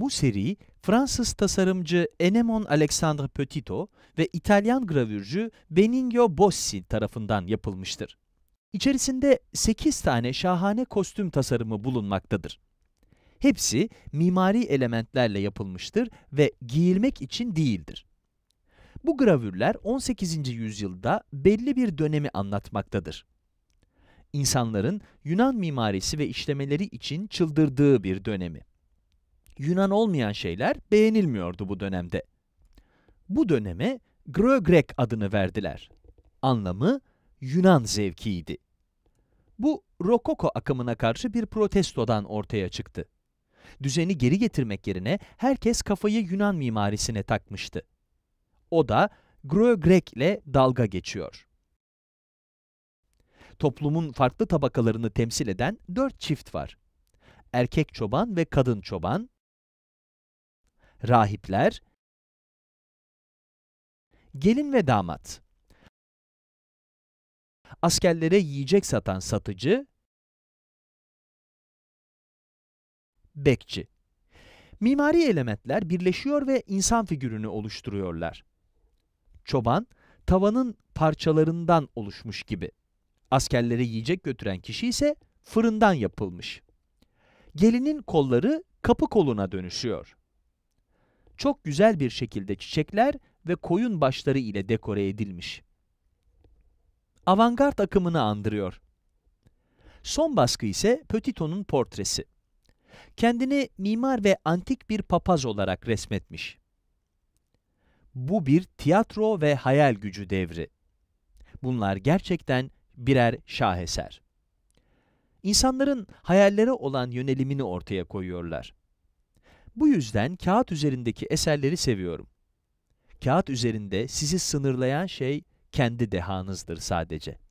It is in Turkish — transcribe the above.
Bu seri Fransız tasarımcı Enemon Alexandre Petito ve İtalyan gravürcü Benigno Bossi tarafından yapılmıştır. İçerisinde 8 tane şahane kostüm tasarımı bulunmaktadır. Hepsi mimari elementlerle yapılmıştır ve giyilmek için değildir. Bu gravürler 18. yüzyılda belli bir dönemi anlatmaktadır. İnsanların Yunan mimarisi ve işlemeleri için çıldırdığı bir dönemi. Yunan olmayan şeyler beğenilmiyordu bu dönemde. Bu döneme Grögrek adını verdiler. Anlamı Yunan zevkiydi. Bu Rokoko akımına karşı bir protestodan ortaya çıktı. Düzeni geri getirmek yerine herkes kafayı Yunan mimarisine takmıştı. O da Grögrek ile dalga geçiyor. Toplumun farklı tabakalarını temsil eden dört çift var. Erkek çoban ve kadın çoban, rahipler, gelin ve damat, askerlere yiyecek satan satıcı, bekçi. Mimari elementler birleşiyor ve insan figürünü oluşturuyorlar. Çoban, tavanın parçalarından oluşmuş gibi. Askerlere yiyecek götüren kişi ise fırından yapılmış. Gelinin kolları kapı koluna dönüşüyor çok güzel bir şekilde çiçekler ve koyun başları ile dekore edilmiş. Avantgard akımını andırıyor. Son baskı ise Petito'nun portresi. Kendini mimar ve antik bir papaz olarak resmetmiş. Bu bir tiyatro ve hayal gücü devri. Bunlar gerçekten birer şaheser. İnsanların hayallere olan yönelimini ortaya koyuyorlar. Bu yüzden kağıt üzerindeki eserleri seviyorum. Kağıt üzerinde sizi sınırlayan şey kendi dehanızdır sadece.